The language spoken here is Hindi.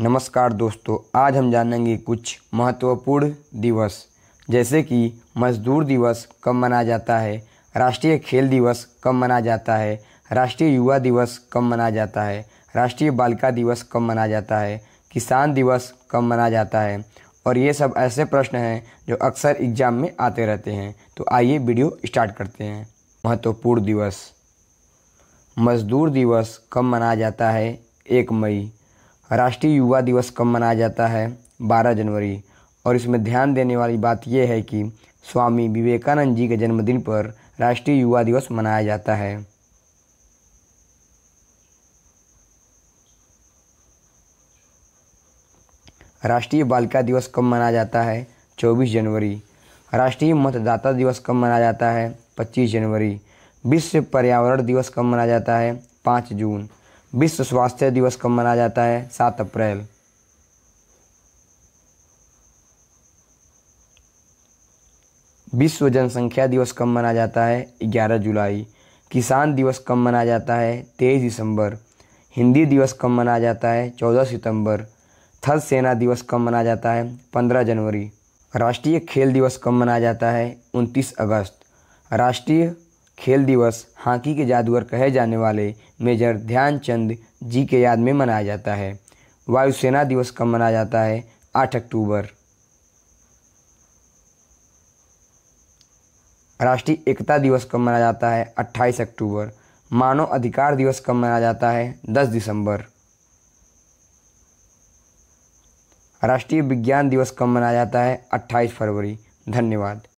नमस्कार दोस्तों आज हम जानेंगे कुछ महत्वपूर्ण दिवस जैसे कि मजदूर दिवस कब मनाया जाता है राष्ट्रीय खेल दिवस कब मनाया जाता है राष्ट्रीय युवा दिवस कब मनाया जाता है राष्ट्रीय बालिका दिवस कब मनाया जाता है किसान दिवस कब मनाया जाता है और ये सब ऐसे प्रश्न हैं जो अक्सर एग्जाम में आते रहते हैं तो आइए वीडियो स्टार्ट करते हैं महत्वपूर्ण दिवस मजदूर दिवस कब मनाया जाता है एक मई राष्ट्रीय युवा दिवस कब मनाया जाता है 12 जनवरी और इसमें ध्यान देने वाली बात यह है कि स्वामी विवेकानंद जी के जन्मदिन पर राष्ट्रीय युवा दिवस मनाया जाता है राष्ट्रीय बालिका दिवस कब मनाया जाता है 24 जनवरी राष्ट्रीय मतदाता दिवस कब मनाया जाता है 25 जनवरी विश्व पर्यावरण दिवस कब मनाया जाता है 5 जून विश्व स्वास्थ्य दिवस कब मनाया जाता है सात अप्रैल विश्व जनसंख्या दिवस कब मनाया जाता है ग्यारह जुलाई किसान दिवस कब मनाया जाता है तेईस दिसंबर हिंदी दिवस कब मनाया जाता है चौदह सितंबर थल सेना दिवस कब मनाया जाता है पंद्रह जनवरी राष्ट्रीय खेल दिवस कब मनाया जाता है उनतीस अगस्त राष्ट्रीय खेल दिवस हॉकी के जादूगर कहे जाने वाले मेजर ध्यानचंद जी के याद में मनाया जाता है वायुसेना दिवस कब मनाया जाता है आठ अक्टूबर राष्ट्रीय एकता दिवस कब मनाया जाता है 28 अक्टूबर मानव अधिकार दिवस कब मनाया जाता है 10 दिसंबर राष्ट्रीय विज्ञान दिवस कब मनाया जाता है 28 फरवरी धन्यवाद